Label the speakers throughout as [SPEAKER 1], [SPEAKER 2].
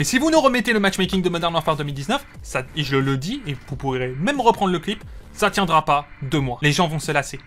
[SPEAKER 1] Et si vous nous remettez le matchmaking de Modern Warfare 2019, ça, et je le dis, et vous pourrez même reprendre le clip, ça tiendra pas deux mois. Les gens vont se lasser.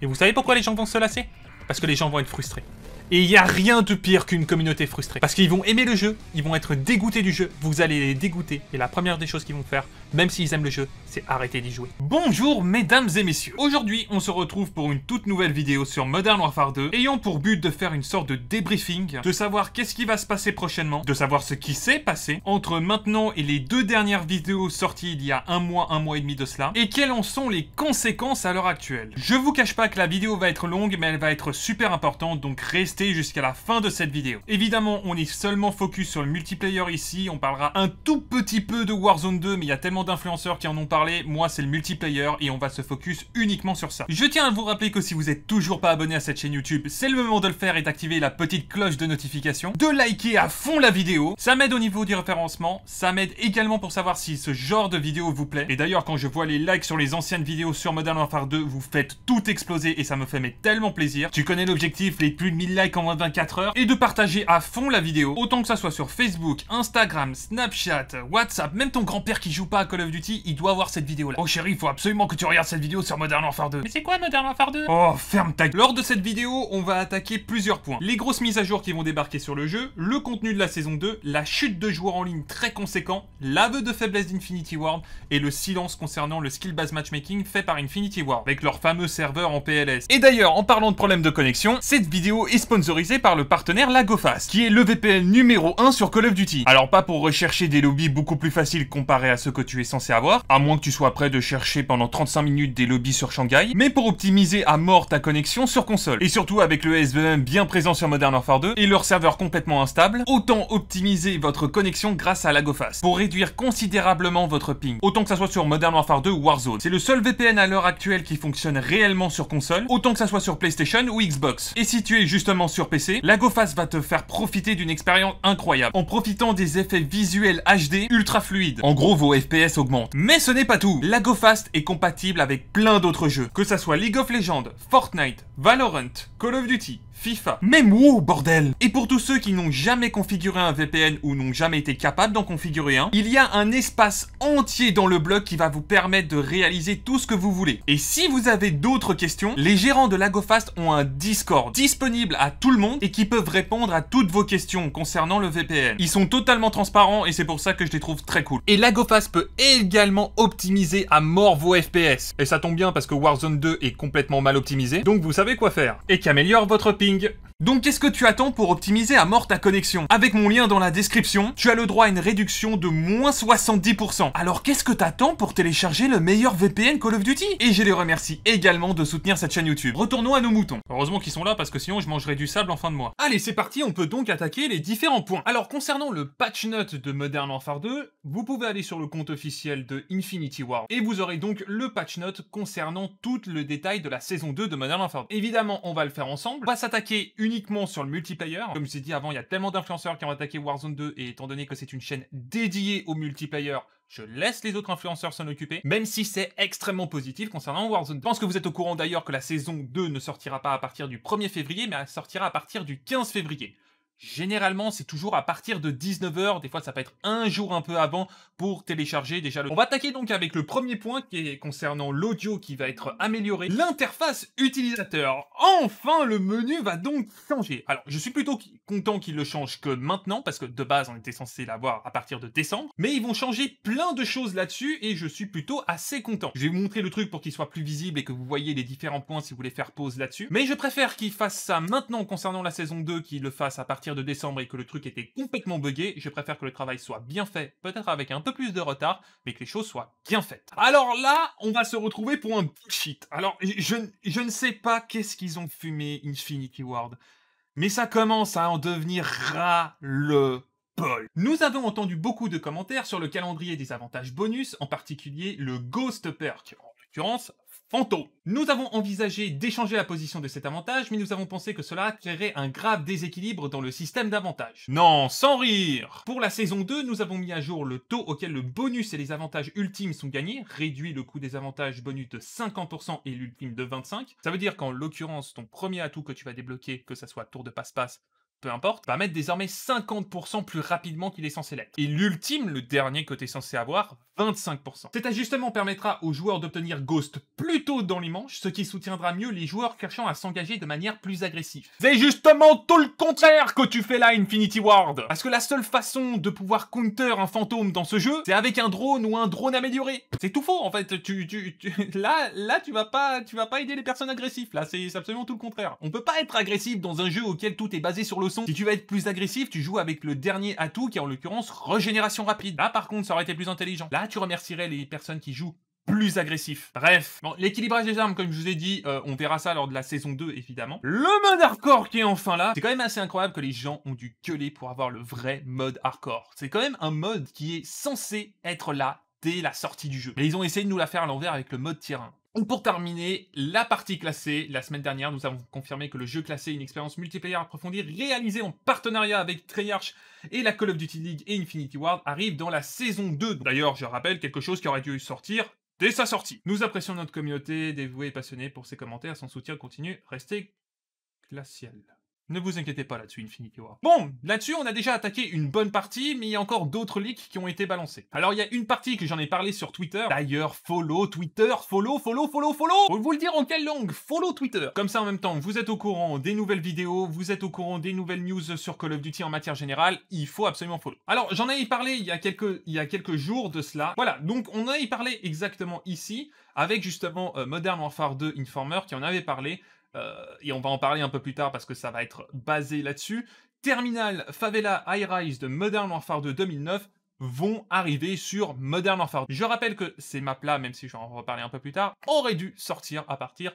[SPEAKER 1] Et vous savez pourquoi les gens vont se lasser Parce que les gens vont être frustrés. Et il n'y a rien de pire qu'une communauté frustrée. Parce qu'ils vont aimer le jeu, ils vont être dégoûtés du jeu, vous allez les dégoûter. Et la première des choses qu'ils vont faire, même s'ils aiment le jeu, c'est arrêter d'y jouer. Bonjour mesdames et messieurs, aujourd'hui on se retrouve pour une toute nouvelle vidéo sur Modern Warfare 2, ayant pour but de faire une sorte de débriefing, de savoir qu'est-ce qui va se passer prochainement, de savoir ce qui s'est passé entre maintenant et les deux dernières vidéos sorties il y a un mois, un mois et demi de cela, et quelles en sont les conséquences à l'heure actuelle. Je vous cache pas que la vidéo va être longue, mais elle va être super importante, donc restez jusqu'à la fin de cette vidéo. Évidemment, on est seulement focus sur le multiplayer ici, on parlera un tout petit peu de Warzone 2, mais il y a tellement d'influenceurs qui en ont parlé, moi c'est le multiplayer et on va se focus uniquement sur ça. Je tiens à vous rappeler que si vous êtes toujours pas abonné à cette chaîne YouTube, c'est le moment de le faire et d'activer la petite cloche de notification, de liker à fond la vidéo, ça m'aide au niveau du référencement, ça m'aide également pour savoir si ce genre de vidéo vous plaît. Et d'ailleurs quand je vois les likes sur les anciennes vidéos sur Modern Warfare 2, vous faites tout exploser et ça me fait tellement plaisir. Tu connais l'objectif, les plus de 1000 likes en moins de 24 heures, et de partager à fond la vidéo, autant que ça soit sur Facebook, Instagram, Snapchat, WhatsApp, même ton grand-père qui joue pas Call of Duty, il doit voir cette vidéo là. Oh chérie, il faut absolument que tu regardes cette vidéo sur Modern Warfare 2. Mais c'est quoi Modern Warfare 2 Oh, ferme ta Lors de cette vidéo, on va attaquer plusieurs points. Les grosses mises à jour qui vont débarquer sur le jeu, le contenu de la saison 2, la chute de joueurs en ligne très conséquent, l'aveu de faiblesse d'Infinity Ward et le silence concernant le skill-based matchmaking fait par Infinity Ward avec leur fameux serveur en PLS. Et d'ailleurs, en parlant de problèmes de connexion, cette vidéo est sponsorisée par le partenaire Lagofast, qui est le VPN numéro 1 sur Call of Duty. Alors pas pour rechercher des lobbies beaucoup plus faciles comparé à ceux que tu tu censé avoir, à moins que tu sois prêt de chercher pendant 35 minutes des lobbies sur Shanghai, mais pour optimiser à mort ta connexion sur console. Et surtout avec le SVM bien présent sur Modern Warfare 2 et leur serveur complètement instable, autant optimiser votre connexion grâce à Lagofast pour réduire considérablement votre ping, autant que ça soit sur Modern Warfare 2 ou Warzone. C'est le seul VPN à l'heure actuelle qui fonctionne réellement sur console, autant que ça soit sur PlayStation ou Xbox. Et si tu es justement sur PC, Lagofast va te faire profiter d'une expérience incroyable en profitant des effets visuels HD ultra fluides. En gros, vos FPS augmente. Mais ce n'est pas tout. La GoFast est compatible avec plein d'autres jeux, que ça soit League of Legends, Fortnite, Valorant, Call of Duty, FIFA, même où bordel Et pour tous ceux qui n'ont jamais configuré un VPN ou n'ont jamais été capables d'en configurer un, il y a un espace entier dans le blog qui va vous permettre de réaliser tout ce que vous voulez. Et si vous avez d'autres questions, les gérants de Lagofast ont un Discord disponible à tout le monde et qui peuvent répondre à toutes vos questions concernant le VPN. Ils sont totalement transparents et c'est pour ça que je les trouve très cool. Et Lagofast peut également optimiser à mort vos FPS. Et ça tombe bien parce que Warzone 2 est complètement mal optimisé, donc vous savez quoi faire. Et qu'améliore votre piste Ping'i Donc qu'est-ce que tu attends pour optimiser à mort ta connexion Avec mon lien dans la description, tu as le droit à une réduction de moins 70%. Alors qu'est-ce que t'attends pour télécharger le meilleur VPN Call of Duty Et je les remercie également de soutenir cette chaîne YouTube. Retournons à nos moutons. Heureusement qu'ils sont là parce que sinon je mangerai du sable en fin de mois. Allez c'est parti, on peut donc attaquer les différents points. Alors concernant le patch note de Modern Warfare 2, vous pouvez aller sur le compte officiel de Infinity War et vous aurez donc le patch note concernant tout le détail de la saison 2 de Modern Warfare Évidemment on va le faire ensemble, on va s'attaquer une uniquement sur le multiplayer. Comme je vous ai dit avant, il y a tellement d'influenceurs qui ont attaqué Warzone 2 et étant donné que c'est une chaîne dédiée au multiplayer, je laisse les autres influenceurs s'en occuper, même si c'est extrêmement positif concernant Warzone. Je pense que vous êtes au courant d'ailleurs que la saison 2 ne sortira pas à partir du 1er février, mais elle sortira à partir du 15 février. Généralement, c'est toujours à partir de 19h, des fois ça peut être un jour un peu avant pour télécharger déjà le... On va attaquer donc avec le premier point qui est concernant l'audio qui va être amélioré, l'interface utilisateur. Enfin, le menu va donc changer. Alors, je suis plutôt content qu'ils le changent que maintenant, parce que de base on était censé l'avoir à partir de décembre, mais ils vont changer plein de choses là-dessus et je suis plutôt assez content. Je vais vous montrer le truc pour qu'il soit plus visible et que vous voyez les différents points si vous voulez faire pause là-dessus, mais je préfère qu'ils fassent ça maintenant concernant la saison 2 qu'ils le fasse à partir de décembre et que le truc était complètement buggé, je préfère que le travail soit bien fait, peut-être avec un peu plus de retard, mais que les choses soient bien faites. Alors là, on va se retrouver pour un bullshit. Alors, je, je, ne sais pas qu'est-ce qu'ils ont fumé Infinity Ward, mais ça commence à en devenir ras le Paul. Nous avons entendu beaucoup de commentaires sur le calendrier des avantages bonus, en particulier le Ghost Perk, en l'occurrence Fantôme Nous avons envisagé d'échanger la position de cet avantage, mais nous avons pensé que cela créerait un grave déséquilibre dans le système d'avantages. Non, sans rire Pour la saison 2, nous avons mis à jour le taux auquel le bonus et les avantages ultimes sont gagnés, réduit le coût des avantages bonus de 50% et l'ultime de 25%. Ça veut dire qu'en l'occurrence, ton premier atout que tu vas débloquer, que ce soit tour de passe-passe, peu importe, va mettre désormais 50% plus rapidement qu'il est censé l'être. Et l'ultime, le dernier que t'es censé avoir, 25%. Cet ajustement permettra aux joueurs d'obtenir Ghost plus tôt dans les manches, ce qui soutiendra mieux les joueurs cherchant à s'engager de manière plus agressive. C'est justement tout le contraire que tu fais là, Infinity Ward Parce que la seule façon de pouvoir counter un fantôme dans ce jeu, c'est avec un drone ou un drone amélioré. C'est tout faux, en fait. Tu, tu, tu, là, là, tu vas pas, tu vas pas aider les personnes agressives. Là, c'est absolument tout le contraire. On peut pas être agressif dans un jeu auquel tout est basé sur le si tu vas être plus agressif, tu joues avec le dernier atout qui est en l'occurrence régénération rapide. Là par contre, ça aurait été plus intelligent. Là, tu remercierais les personnes qui jouent plus agressif. Bref. Bon, l'équilibrage des armes, comme je vous ai dit, euh, on verra ça lors de la saison 2, évidemment. Le mode hardcore qui est enfin là, c'est quand même assez incroyable que les gens ont dû gueuler pour avoir le vrai mode hardcore. C'est quand même un mode qui est censé être là dès la sortie du jeu. Mais ils ont essayé de nous la faire à l'envers avec le mode tier 1. Pour terminer, la partie classée. La semaine dernière, nous avons confirmé que le jeu classé une expérience multiplayer approfondie réalisée en partenariat avec Treyarch et la Call of Duty League et Infinity Ward arrive dans la saison 2. D'ailleurs, je rappelle quelque chose qui aurait dû sortir dès sa sortie. Nous apprécions notre communauté dévouée et passionnée pour ses commentaires. Son soutien continue. Restez glacial. Ne vous inquiétez pas là-dessus, Infinity War. Bon, là-dessus, on a déjà attaqué une bonne partie, mais il y a encore d'autres leaks qui ont été balancés. Alors, il y a une partie que j'en ai parlé sur Twitter. D'ailleurs, follow Twitter, follow, follow, follow, follow Faut vous le dire en quelle langue Follow Twitter Comme ça, en même temps, vous êtes au courant des nouvelles vidéos, vous êtes au courant des nouvelles news sur Call of Duty en matière générale, il faut absolument follow. Alors, j'en ai parlé il y, a quelques, il y a quelques jours de cela. Voilà, donc on en a parlé exactement ici, avec justement euh, Modern Warfare 2 Informer qui en avait parlé, euh, et on va en parler un peu plus tard parce que ça va être basé là-dessus. Terminal, Favela, High Rise de Modern Warfare 2 2009 vont arriver sur Modern Warfare. Je rappelle que ces maps-là, même si je en reparler un peu plus tard, auraient dû sortir à partir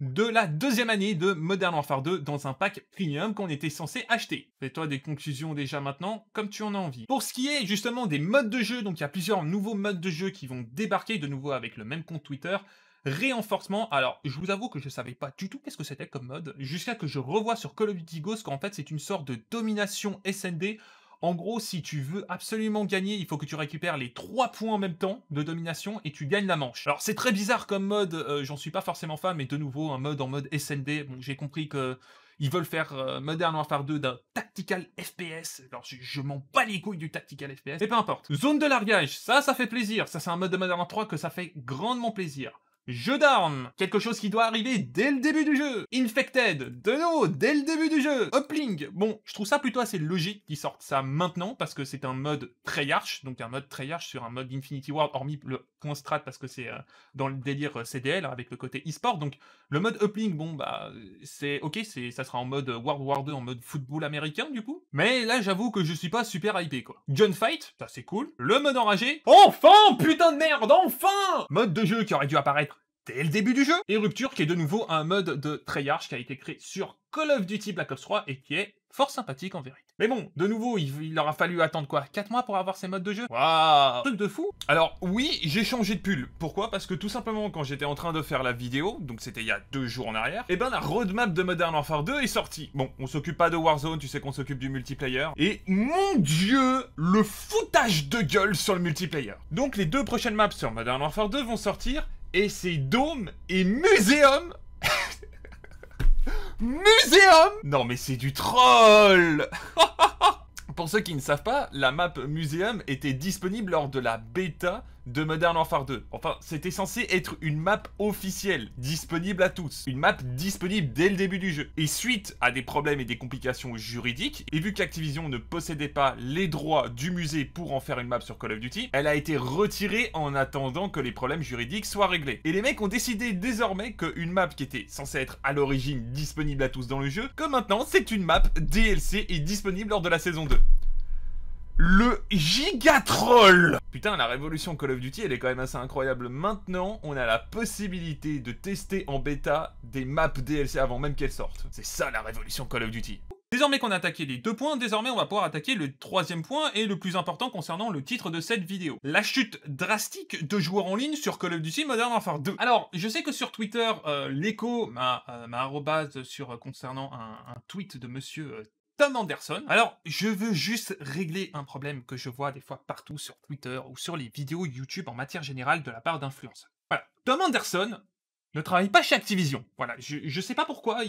[SPEAKER 1] de la deuxième année de Modern Warfare 2 dans un pack premium qu'on était censé acheter. Fais-toi des conclusions déjà maintenant, comme tu en as envie. Pour ce qui est justement des modes de jeu, donc il y a plusieurs nouveaux modes de jeu qui vont débarquer de nouveau avec le même compte Twitter, Réenforcement, alors je vous avoue que je savais pas du tout qu'est-ce que c'était comme mode, jusqu'à que je revois sur Call of Duty Ghost qu'en fait c'est une sorte de domination SND en gros, si tu veux absolument gagner, il faut que tu récupères les trois points en même temps de domination et tu gagnes la manche. Alors c'est très bizarre comme mode, euh, j'en suis pas forcément fan, mais de nouveau un mode en mode SND. Bon, j'ai compris que ils veulent faire euh, Modern Warfare 2 d'un tactical FPS. Alors je, je m'en bats les couilles du tactical FPS, mais peu importe. Zone de largage, ça, ça fait plaisir. Ça, c'est un mode de Modern Warfare 3 que ça fait grandement plaisir. Jeu d'armes, quelque chose qui doit arriver dès le début du jeu. Infected, de nouveau, dès le début du jeu. Upling bon, je trouve ça plutôt assez logique qu'ils sortent ça maintenant parce que c'est un mode très Treyarch, donc un mode très Treyarch sur un mode Infinity Ward, hormis le point parce que c'est euh, dans le délire euh, CDL avec le côté e-sport. Donc le mode Upling, bon, bah, c'est ok, c'est ça sera en mode World War 2, en mode football américain du coup. Mais là, j'avoue que je suis pas super hypé quoi. Gunfight, ça c'est cool. Le mode enragé, enfin, putain de merde, enfin Mode de jeu qui aurait dû apparaître dès le début du jeu. Et Rupture qui est de nouveau un mode de Treyarch qui a été créé sur Call of Duty Black Ops 3 et qui est fort sympathique en vérité. Mais bon, de nouveau, il, aura fallu attendre quoi 4 mois pour avoir ces modes de jeu Waouh Truc de fou Alors oui, j'ai changé de pull. Pourquoi Parce que tout simplement, quand j'étais en train de faire la vidéo, donc c'était il y a deux jours en arrière, et eh ben la roadmap de Modern Warfare 2 est sortie. Bon, on s'occupe pas de Warzone, tu sais qu'on s'occupe du multiplayer. Et mon dieu, le foutage de gueule sur le multiplayer Donc les deux prochaines maps sur Modern Warfare 2 vont sortir et c'est Dome et Muséum Muséum Non mais c'est du troll Pour ceux qui ne savent pas, la map Museum était disponible lors de la bêta de Modern Warfare 2. Enfin, c'était censé être une map officielle, disponible à tous. Une map disponible dès le début du jeu. Et suite à des problèmes et des complications juridiques, et vu qu'Activision ne possédait pas les droits du musée pour en faire une map sur Call of Duty, elle a été retirée en attendant que les problèmes juridiques soient réglés. Et les mecs ont décidé désormais qu'une map qui était censée être à l'origine disponible à tous dans le jeu, que maintenant c'est une map DLC et disponible lors de la saison 2 le gigatroll Putain, la révolution Call of Duty, elle est quand même assez incroyable. Maintenant, on a la possibilité de tester en bêta des maps DLC avant même qu'elles sortent. C'est ça la révolution Call of Duty. Désormais qu'on a attaqué les deux points, désormais on va pouvoir attaquer le troisième point et le plus important concernant le titre de cette vidéo. La chute drastique de joueurs en ligne sur Call of Duty Modern Warfare 2. Alors, je sais que sur Twitter, euh, l'écho m'a euh, sur euh, concernant un, tweet de monsieur euh, Tom Anderson. Alors, je veux juste régler un problème que je vois des fois partout sur Twitter ou sur les vidéos YouTube en matière générale de la part d'influenceurs. Voilà. Tom Anderson ne travaille pas chez Activision. Voilà. Je, sais pas pourquoi.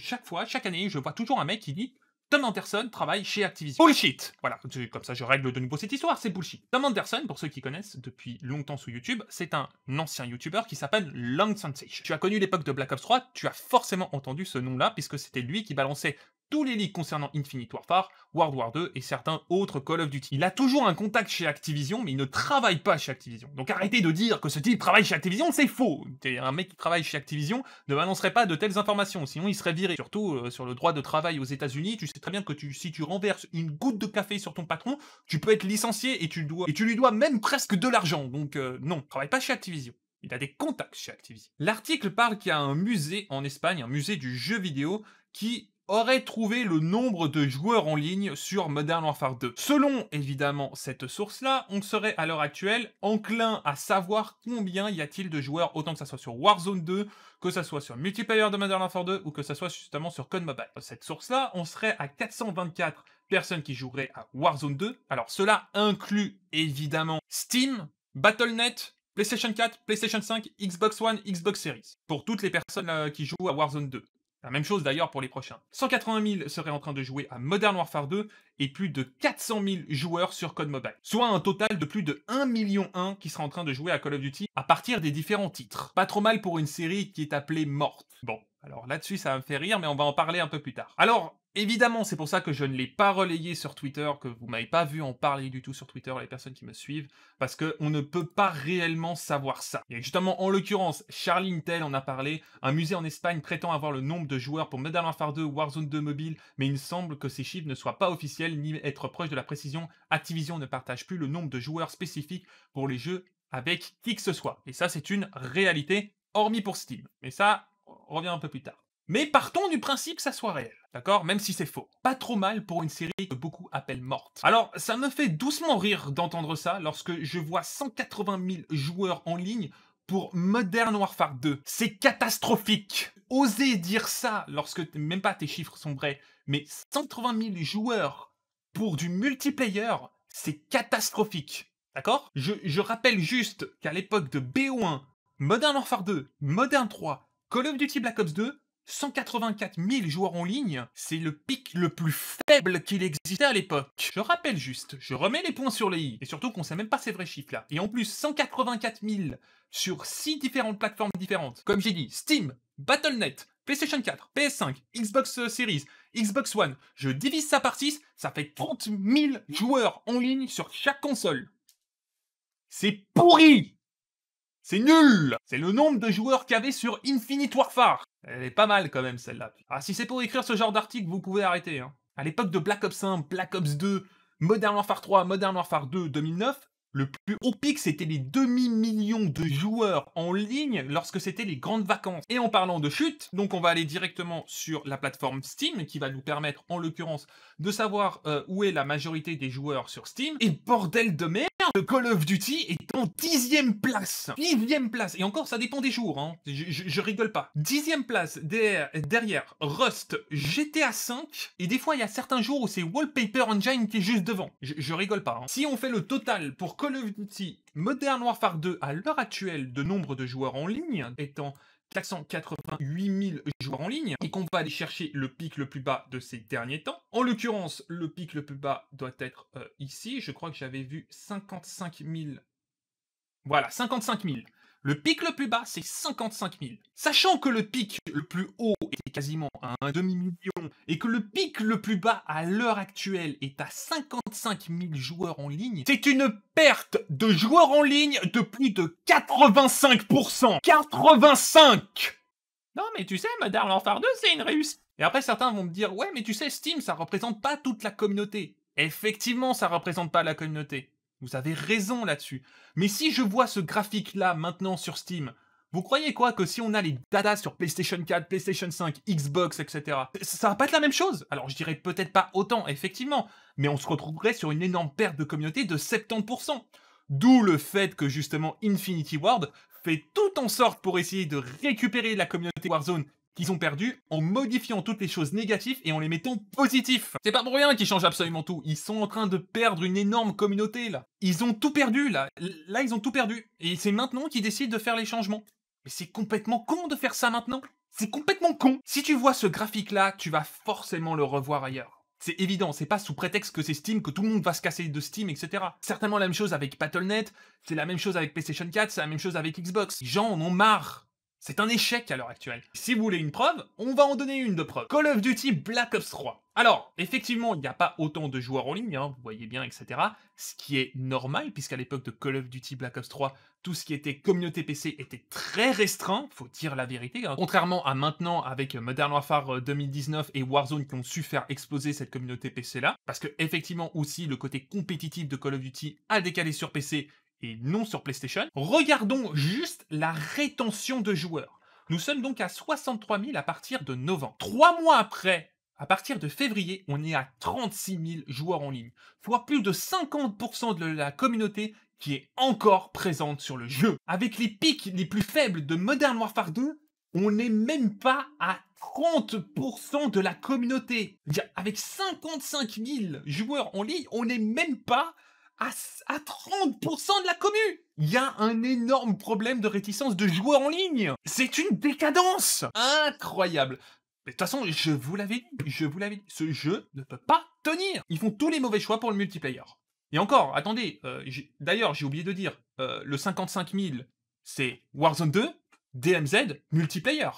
[SPEAKER 1] chaque fois, chaque année, je vois toujours un mec qui dit Tom Anderson travaille chez Activision. Bullshit Voilà, comme ça je règle de nouveau cette histoire, c'est bullshit. Tom Anderson, pour ceux qui connaissent depuis longtemps sur YouTube, c'est un ancien YouTuber qui s'appelle Long Sensation. Tu as connu l'époque de Black Ops 3, tu as forcément entendu ce nom-là, puisque c'était lui qui balançait les leaks concernant Infinite Warfare, World War 2 et certains autres Call of Duty. Il a toujours un contact chez Activision, mais il ne travaille pas chez Activision. Donc arrêtez de dire que ce type travaille chez Activision, c'est faux. Un mec qui travaille chez Activision ne m'annoncerait pas de telles informations, sinon il serait viré. Surtout euh, sur le droit de travail aux États-Unis, tu sais très bien que si tu renverses une goutte de café sur ton patron, tu peux être licencié et tu, dois, lui dois même presque de l'argent. Donc euh, non, travaille pas chez Activision. Il a des contacts chez Activision. L'article parle qu'il y a un musée en Espagne, un musée du jeu vidéo, qui aurait trouvé le nombre de joueurs en ligne sur Modern Warfare 2. Selon évidemment cette source-là, on serait à l'heure actuelle enclin à savoir combien y a-t-il de joueurs, autant que ça soit sur Warzone 2, que ça soit sur multiplayer de Modern Warfare 2 ou que ça soit justement sur Code Mobile. Cette source-là, on serait à 424 personnes qui joueraient à Warzone 2. Alors cela inclut évidemment Steam, Battle.net, PlayStation 4, PlayStation 5, Xbox One, Xbox Series, pour toutes les personnes euh, qui jouent à Warzone 2. La même chose d'ailleurs pour les prochains. 180 000 seraient en train de jouer à Modern Warfare 2 et plus de 400 000 joueurs sur Code Mobile, soit un total de plus de 1 million 1 qui sera en train de jouer à Call of Duty à partir des différents titres. Pas trop mal pour une série qui est appelée morte. Bon, alors là-dessus ça va me faire rire mais on va en parler un peu plus tard. Alors, Évidemment, c'est pour ça que je ne l'ai pas relayé sur Twitter, que vous m'avez pas vu en parler du tout sur Twitter, les personnes qui me suivent, parce qu'on ne peut pas réellement savoir ça. Et justement, en l'occurrence, Charlie Intel en a parlé. Un musée en Espagne prétend avoir le nombre de joueurs pour Modern Warfare 2, Warzone 2 mobile, mais il semble que ces chiffres ne soient pas officiels ni être proches de la précision. Activision ne partage plus le nombre de joueurs spécifiques pour les jeux avec qui que ce soit. Et ça, c'est une réalité, hormis pour Steam. Mais ça, on revient un peu plus tard. Mais partons du principe que ça soit réel, d'accord Même si c'est faux. Pas trop mal pour une série que beaucoup appellent morte. Alors, ça me fait doucement rire d'entendre ça lorsque je vois 180 000 joueurs en ligne pour Modern Warfare 2. C'est catastrophique Oser dire ça lorsque même pas tes chiffres sont vrais, mais 180 000 joueurs pour du multiplayer, c'est catastrophique. D'accord je, je rappelle juste qu'à l'époque de BO1, Modern Warfare 2, Modern 3, Call of Duty Black Ops 2, 184 000 joueurs en ligne, c'est le pic le plus faible qu'il existait à l'époque. Je rappelle juste, je remets les points sur les i, et surtout qu'on sait même pas ces vrais chiffres là. Et en plus, 184 000 sur 6 différentes plateformes différentes. Comme j'ai dit, Steam, Battle.net, PlayStation 4, PS5, Xbox euh, Series, Xbox One. Je divise ça par 6, ça fait 30 000 joueurs en ligne sur chaque console. C'est pourri c'est nul C'est le nombre de joueurs qu'il y avait sur Infinite Warfare elle est pas mal quand même celle-là. Ah, si c'est pour écrire ce genre d'article, vous pouvez arrêter. Hein. À l'époque de Black Ops 1, Black Ops 2, Modern Warfare 3, Modern Warfare 2, 2009, le plus haut pic, c'était les demi-millions de joueurs en ligne lorsque c'était les grandes vacances. Et en parlant de chute, donc on va aller directement sur la plateforme Steam qui va nous permettre, en l'occurrence, de savoir euh, où est la majorité des joueurs sur Steam. Et bordel de merde, le Call of Duty est en dixième place. Dixième place. Et encore, ça dépend des jours. Hein. Je, rigole pas. Dixième place derrière, Rust, GTA 5. Et des fois, il y a certains jours où c'est Wallpaper Engine qui est juste devant. Je, rigole pas. Hein. Si on fait le total pour Call of Duty Modern Warfare 2 à l'heure actuelle de nombre de joueurs en ligne étant 488 000 joueurs en ligne et qu'on va aller chercher le pic le plus bas de ces derniers temps. En l'occurrence, le pic le plus bas doit être euh, ici. Je crois que j'avais vu 55 000. Voilà, 55 000. Le pic le plus bas, c'est 55 000. Sachant que le pic le plus haut est quasiment à un demi-million et que le pic le plus bas à l'heure actuelle est à 55 000 joueurs en ligne, c'est une perte de joueurs en ligne de plus de 85%. 85 Non mais tu sais, Modern Warfare 2, c'est une réussite. Et après, certains vont me dire, ouais, mais tu sais, Steam, ça représente pas toute la communauté. Effectivement, ça représente pas la communauté. Vous avez raison là-dessus. Mais si je vois ce graphique-là maintenant sur Steam, vous croyez quoi que si on a les dadas sur PlayStation 4, PlayStation 5, Xbox, etc., ça va pas être la même chose Alors je dirais peut-être pas autant, effectivement, mais on se retrouverait sur une énorme perte de communauté de 70%. D'où le fait que justement Infinity Ward fait tout en sorte pour essayer de récupérer la communauté Warzone qu'ils ont perdu en modifiant toutes les choses négatives et en les mettant positifs. C'est pas pour rien qu'ils changent absolument tout. Ils sont en train de perdre une énorme communauté là. Ils ont tout perdu là. Là, ils ont tout perdu. Et c'est maintenant qu'ils décident de faire les changements. Mais c'est complètement con de faire ça maintenant. C'est complètement con. Si tu vois ce graphique là, tu vas forcément le revoir ailleurs. C'est évident, c'est pas sous prétexte que c'est Steam que tout le monde va se casser de Steam, etc. Certainement la même chose avec Battle.net, c'est la même chose avec PlayStation 4, c'est la même chose avec Xbox. Les gens en ont marre c'est un échec à l'heure actuelle. Si vous voulez une preuve, on va en donner une de preuve. Call of Duty Black Ops 3. Alors, effectivement, il n'y a pas autant de joueurs en ligne, hein, vous voyez bien, etc. Ce qui est normal, puisqu'à l'époque de Call of Duty Black Ops 3, tout ce qui était communauté PC était très restreint, faut dire la vérité. Hein. Contrairement à maintenant avec Modern Warfare 2019 euh, et Warzone qui ont su faire exploser cette communauté PC là, parce que effectivement aussi le côté compétitif de Call of Duty a décalé sur PC et non sur PlayStation. Regardons juste la rétention de joueurs. Nous sommes donc à 63 000 à partir de novembre. Trois mois après, à partir de février, on est à 36 000 joueurs en ligne, soit plus de 50% de la communauté qui est encore présente sur le jeu. Avec les pics les plus faibles de Modern Warfare 2, on n'est même pas à 30% de la communauté. Avec 55 000 joueurs en ligne, on n'est même pas à, 30% de la commu il y a un énorme problème de réticence de joueurs en ligne. C'est une décadence incroyable. Mais de toute façon, je vous l'avais dit, je vous l'avais dit, ce jeu ne peut pas tenir. Ils font tous les mauvais choix pour le multiplayer. Et encore, attendez, euh, d'ailleurs, j'ai oublié de dire, euh, le 55 000, c'est Warzone 2, DMZ, multiplayer.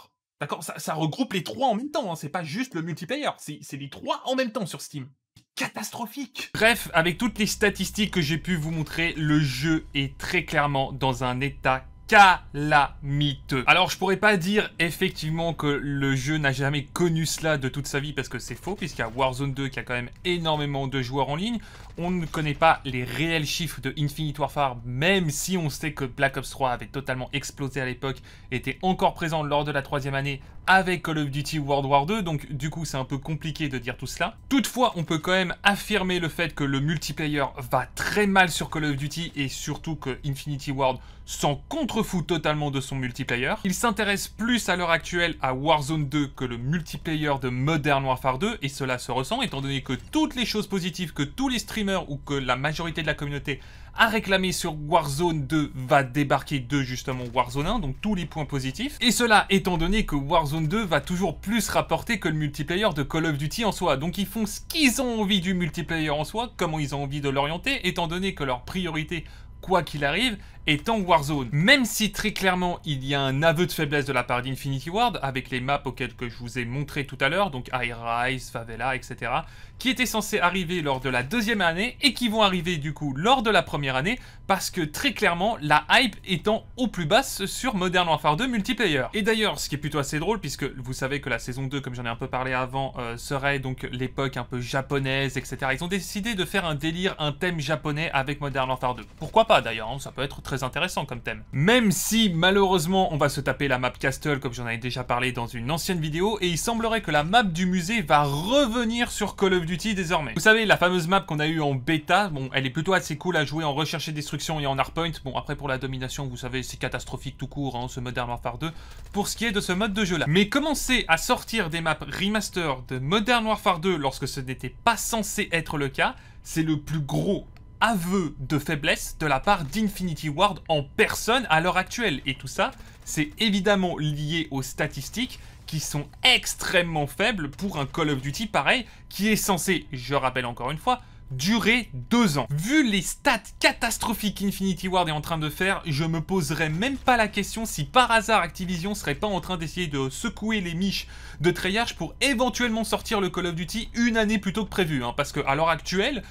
[SPEAKER 1] D'accord ça, regroupe les trois en même temps, hein, c'est pas juste le multiplayer, c'est les trois en même temps sur Steam catastrophique. Bref, avec toutes les statistiques que j'ai pu vous montrer, le jeu est très clairement dans un état calamiteux. Alors je pourrais pas dire effectivement que le jeu n'a jamais connu cela de toute sa vie parce que c'est faux puisqu'il y a Warzone 2 qui a quand même énormément de joueurs en ligne. On ne connaît pas les réels chiffres de Infinite Warfare même si on sait que Black Ops 3 avait totalement explosé à l'époque, était encore présent lors de la troisième année avec Call of Duty World War 2, donc du coup c'est un peu compliqué de dire tout cela. Toutefois, on peut quand même affirmer le fait que le multiplayer va très mal sur Call of Duty et surtout que Infinity Ward s'en contrefout totalement de son multiplayer. Il s'intéresse plus à l'heure actuelle à Warzone 2 que le multiplayer de Modern Warfare 2 et cela se ressent étant donné que toutes les choses positives que tous les streamers ou que la majorité de la communauté à réclamer sur Warzone 2 va débarquer de justement Warzone 1, donc tous les points positifs. Et cela étant donné que Warzone 2 va toujours plus rapporter que le multiplayer de Call of Duty en soi. Donc ils font ce qu'ils ont envie du multiplayer en soi, comment ils ont envie de l'orienter, étant donné que leur priorité, quoi qu'il arrive, étant Warzone. Même si très clairement il y a un aveu de faiblesse de la part d'Infinity Ward avec les maps auxquelles que je vous ai montré tout à l'heure, donc High Rise, Favela, etc., qui étaient censés arriver lors de la deuxième année et qui vont arriver du coup lors de la première année parce que très clairement la hype étant au plus basse sur Modern Warfare 2 multiplayer. Et d'ailleurs, ce qui est plutôt assez drôle puisque vous savez que la saison 2, comme j'en ai un peu parlé avant, euh, serait donc l'époque un peu japonaise, etc. Ils ont décidé de faire un délire, un thème japonais avec Modern Warfare 2. Pourquoi pas d'ailleurs, hein, ça peut être très intéressant comme thème. Même si, malheureusement, on va se taper la map Castle, comme j'en avais déjà parlé dans une ancienne vidéo, et il semblerait que la map du musée va revenir sur Call of Duty désormais. Vous savez, la fameuse map qu'on a eu en bêta, bon, elle est plutôt assez cool à jouer en recherche et destruction et en hardpoint. Bon, après, pour la domination, vous savez, c'est catastrophique tout court, en hein, ce Modern Warfare 2, pour ce qui est de ce mode de jeu-là. Mais commencer à sortir des maps remaster de Modern Warfare 2 lorsque ce n'était pas censé être le cas, c'est le plus gros aveu de faiblesse de la part d'Infinity Ward en personne à l'heure actuelle. Et tout ça, c'est évidemment lié aux statistiques qui sont extrêmement faibles pour un Call of Duty pareil, qui est censé, je rappelle encore une fois, durer deux ans. Vu les stats catastrophiques qu'Infinity Ward est en train de faire, je me poserais même pas la question si par hasard Activision serait pas en train d'essayer de secouer les miches de Treyarch pour éventuellement sortir le Call of Duty une année plus tôt que prévu. Hein, parce que à l'heure actuelle,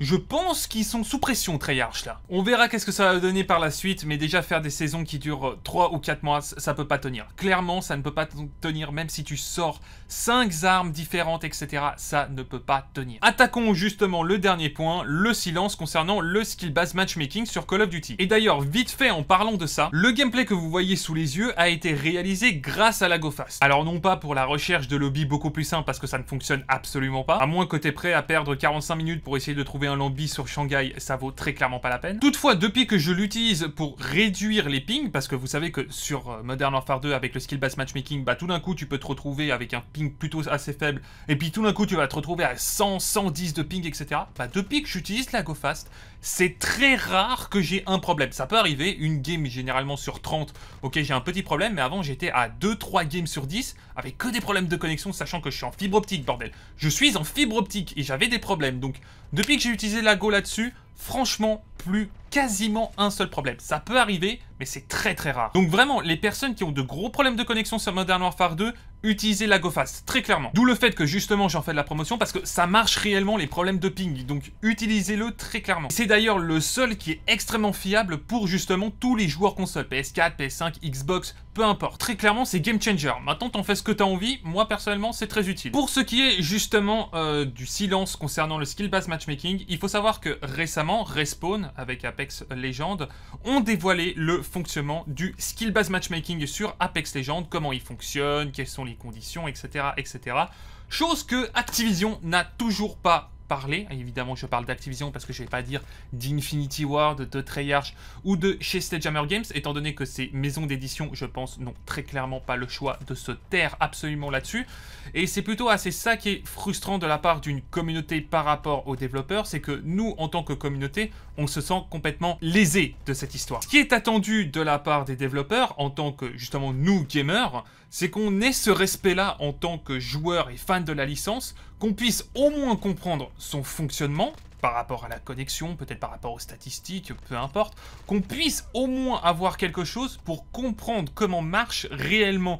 [SPEAKER 1] je pense qu'ils sont sous pression Treyarch là. On verra qu'est-ce que ça va donner par la suite, mais déjà faire des saisons qui durent 3 euh, ou 4 mois, ça peut pas tenir. Clairement, ça ne peut pas tenir même si tu sors 5 armes différentes, etc. Ça ne peut pas tenir. Attaquons justement le dernier point, le silence concernant le skill base matchmaking sur Call of Duty. Et d'ailleurs, vite fait en parlant de ça, le gameplay que vous voyez sous les yeux a été réalisé grâce à la GoFast. Alors non pas pour la recherche de lobby beaucoup plus simple parce que ça ne fonctionne absolument pas, à moins que es prêt à perdre 45 minutes pour essayer de trouver un lambi sur Shanghai, ça vaut très clairement pas la peine. Toutefois, depuis que je l'utilise pour réduire les pings, parce que vous savez que sur euh, Modern Warfare 2, avec le skill-based matchmaking, bah tout d'un coup, tu peux te retrouver avec un ping plutôt assez faible, et puis tout d'un coup, tu vas te retrouver à 100, 110 de ping, etc. Bah depuis que j'utilise la GoFast, c'est très rare que j'ai un problème. Ça peut arriver, une game généralement sur 30, ok j'ai un petit problème, mais avant j'étais à 2-3 games sur 10 avec que des problèmes de connexion, sachant que je suis en fibre optique, bordel. Je suis en fibre optique et j'avais des problèmes, donc depuis que j'ai utiliser l'Ago là-dessus, franchement, plus quasiment un seul problème. Ça peut arriver, mais c'est très très rare. Donc vraiment, les personnes qui ont de gros problèmes de connexion sur Modern Warfare 2, utilisez la GoFast, très clairement. D'où le fait que justement j'en fais de la promotion parce que ça marche réellement les problèmes de ping, donc utilisez-le très clairement. C'est d'ailleurs le seul qui est extrêmement fiable pour justement tous les joueurs console, PS4, PS5, Xbox, peu importe. Très clairement, c'est game changer. Maintenant, t'en fais ce que t'as envie, moi personnellement, c'est très utile. Pour ce qui est justement euh, du silence concernant le skill-based matchmaking, il faut savoir que récemment, Respawn, avec Apple, Apex Legends, ont dévoilé le fonctionnement du skill-based matchmaking sur Apex Legends, comment il fonctionne, quelles sont les conditions, etc. etc. Chose que Activision n'a toujours pas parler. Évidemment, je parle d'Activision parce que je ne vais pas dire d'Infinity Ward, de Treyarch ou de chez Jammer Games, étant donné que ces maisons d'édition, je pense, n'ont très clairement pas le choix de se taire absolument là-dessus. Et c'est plutôt assez ça qui est frustrant de la part d'une communauté par rapport aux développeurs, c'est que nous, en tant que communauté, on se sent complètement lésé de cette histoire. Ce qui est attendu de la part des développeurs, en tant que, justement, nous, gamers, c'est qu'on ait ce respect-là en tant que joueurs et fans de la licence, qu'on puisse au moins comprendre son fonctionnement par rapport à la connexion, peut-être par rapport aux statistiques, peu importe, qu'on puisse au moins avoir quelque chose pour comprendre comment marche réellement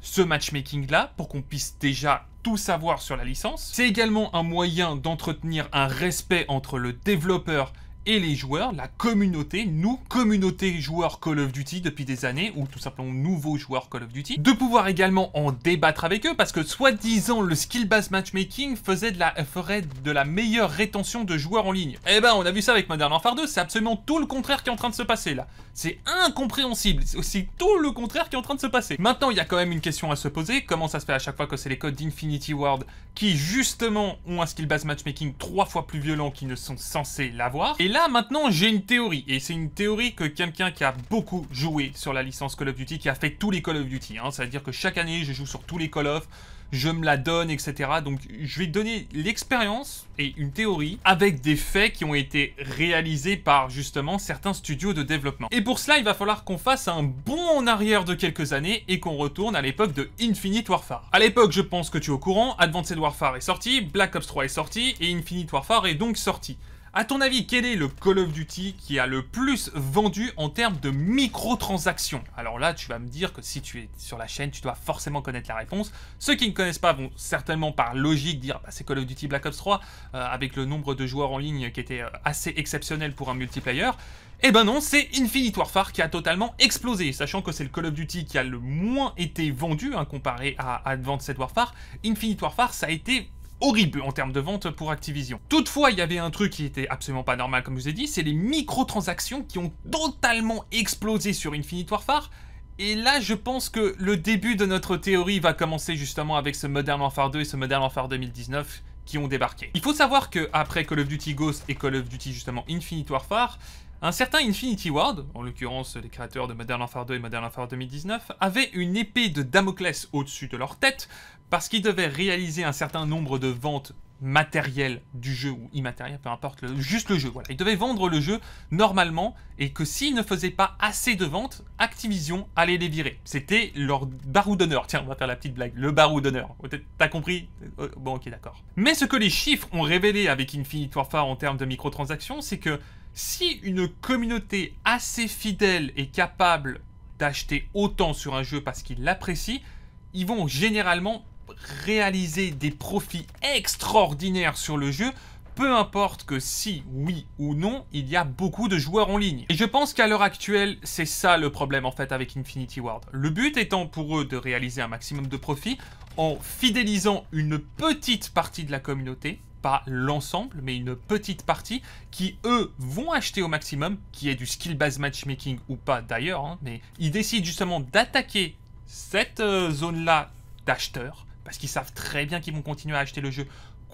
[SPEAKER 1] ce matchmaking-là, pour qu'on puisse déjà tout savoir sur la licence. C'est également un moyen d'entretenir un respect entre le développeur et les joueurs, la communauté, nous, communauté joueurs Call of Duty depuis des années, ou tout simplement nouveaux joueurs Call of Duty, de pouvoir également en débattre avec eux, parce que soi-disant le skill-based matchmaking faisait de la, ferait de la meilleure rétention de joueurs en ligne. Eh ben, on a vu ça avec Modern Warfare 2, c'est absolument tout le contraire qui est en train de se passer là. C'est incompréhensible, c'est aussi tout le contraire qui est en train de se passer. Maintenant, il y a quand même une question à se poser, comment ça se fait à chaque fois que c'est les codes d'Infinity World qui justement ont un skill-based matchmaking trois fois plus violent qu'ils ne sont censés l'avoir, là, maintenant, j'ai une théorie. Et c'est une théorie que quelqu'un qui a beaucoup joué sur la licence Call of Duty, qui a fait tous les Call of Duty. Hein. C'est-à-dire que chaque année, je joue sur tous les Call of, je me la donne, etc. Donc, je vais donner l'expérience et une théorie avec des faits qui ont été réalisés par, justement, certains studios de développement. Et pour cela, il va falloir qu'on fasse un bond en arrière de quelques années et qu'on retourne à l'époque de Infinite Warfare. À l'époque, je pense que tu es au courant, Advanced Warfare est sorti, Black Ops 3 est sorti et Infinite Warfare est donc sorti. A ton avis, quel est le Call of Duty qui a le plus vendu en termes de microtransactions Alors là, tu vas me dire que si tu es sur la chaîne, tu dois forcément connaître la réponse. Ceux qui ne connaissent pas vont certainement par logique dire bah, c'est Call of Duty Black Ops 3 euh, avec le nombre de joueurs en ligne qui était euh, assez exceptionnel pour un multiplayer. Eh ben non, c'est Infinite Warfare qui a totalement explosé, sachant que c'est le Call of Duty qui a le moins été vendu hein, comparé à Advanced Warfare. Infinite Warfare, ça a été horrible en termes de vente pour Activision. Toutefois, il y avait un truc qui était absolument pas normal, comme je vous ai dit, c'est les microtransactions qui ont totalement explosé sur Infinite Warfare. Et là, je pense que le début de notre théorie va commencer justement avec ce Modern Warfare 2 et ce Modern Warfare 2019 qui ont débarqué. Il faut savoir que après Call of Duty Ghost et Call of Duty justement Infinite Warfare, un certain Infinity Ward, en l'occurrence les créateurs de Modern Warfare 2 et Modern Warfare 2019, avait une épée de Damoclès au-dessus de leur tête parce qu'ils devaient réaliser un certain nombre de ventes matérielles du jeu ou immatérielles, peu importe, juste le jeu. Voilà, ils devaient vendre le jeu normalement et que s'ils ne faisaient pas assez de ventes, Activision allait les virer. C'était leur barou d'honneur. Tiens, on va faire la petite blague, le barou d'honneur. T'as compris euh, Bon, ok, d'accord. Mais ce que les chiffres ont révélé avec Infinity Warfare en termes de microtransactions, c'est que si une communauté assez fidèle est capable d'acheter autant sur un jeu parce qu'ils l'apprécient, ils vont généralement réaliser des profits extraordinaires sur le jeu, peu importe que si, oui ou non, il y a beaucoup de joueurs en ligne. Et je pense qu'à l'heure actuelle, c'est ça le problème en fait avec Infinity Ward. Le but étant pour eux de réaliser un maximum de profits en fidélisant une petite partie de la communauté, pas l'ensemble, mais une petite partie, qui eux vont acheter au maximum, qui est du skill-based matchmaking ou pas d'ailleurs, hein, mais ils décident justement d'attaquer cette euh, zone-là d'acheteurs, parce qu'ils savent très bien qu'ils vont continuer à acheter le jeu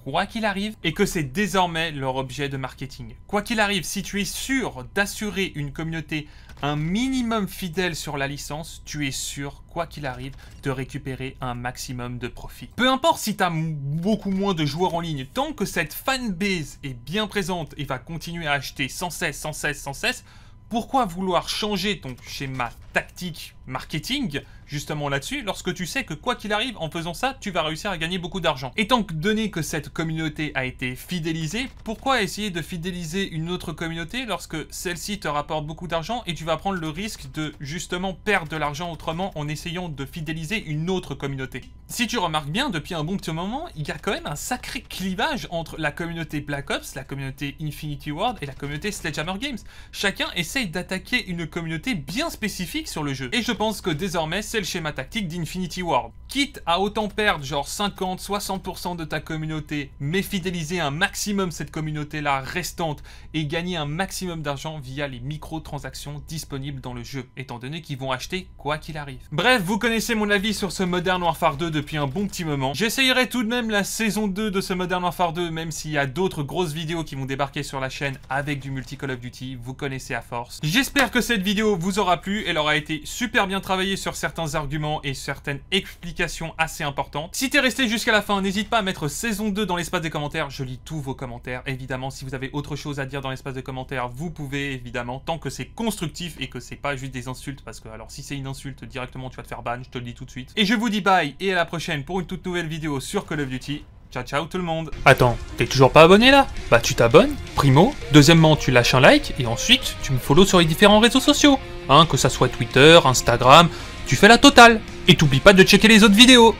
[SPEAKER 1] quoi qu'il arrive et que c'est désormais leur objet de marketing. Quoi qu'il arrive, si tu es sûr d'assurer une communauté un minimum fidèle sur la licence, tu es sûr, quoi qu'il arrive, de récupérer un maximum de profit. Peu importe si tu as beaucoup moins de joueurs en ligne, tant que cette fanbase est bien présente et va continuer à acheter sans cesse, sans cesse, sans cesse, pourquoi vouloir changer ton schéma tactique marketing, justement là-dessus, lorsque tu sais que quoi qu'il arrive, en faisant ça, tu vas réussir à gagner beaucoup d'argent. Étant donné que cette communauté a été fidélisée, pourquoi essayer de fidéliser une autre communauté lorsque celle-ci te rapporte beaucoup d'argent et tu vas prendre le risque de justement perdre de l'argent autrement en essayant de fidéliser une autre communauté Si tu remarques bien, depuis un bon petit moment, il y a quand même un sacré clivage entre la communauté Black Ops, la communauté Infinity Ward et la communauté Sledgehammer Games. Chacun essaye d'attaquer une communauté bien spécifique sur le jeu. Et je pense que désormais, c'est le schéma tactique d'Infinity Ward. Quitte à autant perdre genre 50-60% de ta communauté, mais fidéliser un maximum cette communauté-là restante et gagner un maximum d'argent via les micro-transactions disponibles dans le jeu, étant donné qu'ils vont acheter quoi qu'il arrive. Bref, vous connaissez mon avis sur ce Modern Warfare 2 depuis un bon petit moment. J'essayerai tout de même la saison 2 de ce Modern Warfare 2, même s'il y a d'autres grosses vidéos qui vont débarquer sur la chaîne avec du multi Call of Duty, vous connaissez à force. J'espère que cette vidéo vous aura plu et l'aura été super bien travaillé sur certains arguments et certaines explications assez importantes. Si t'es resté jusqu'à la fin, n'hésite pas à mettre saison 2 dans l'espace des commentaires, je lis tous vos commentaires. Évidemment, si vous avez autre chose à dire dans l'espace des commentaires, vous pouvez évidemment, tant que c'est constructif et que c'est pas juste des insultes, parce que alors si c'est une insulte, directement tu vas te faire ban, je te le dis tout de suite. Et je vous dis bye et à la prochaine pour une toute nouvelle vidéo sur Call of Duty. Ciao ciao tout le monde Attends, t'es toujours pas abonné là Bah tu t'abonnes, primo, deuxièmement tu lâches un like, et ensuite tu me follows sur les différents réseaux sociaux, hein, que ça soit Twitter, Instagram, tu fais la totale Et t'oublies pas de checker les autres vidéos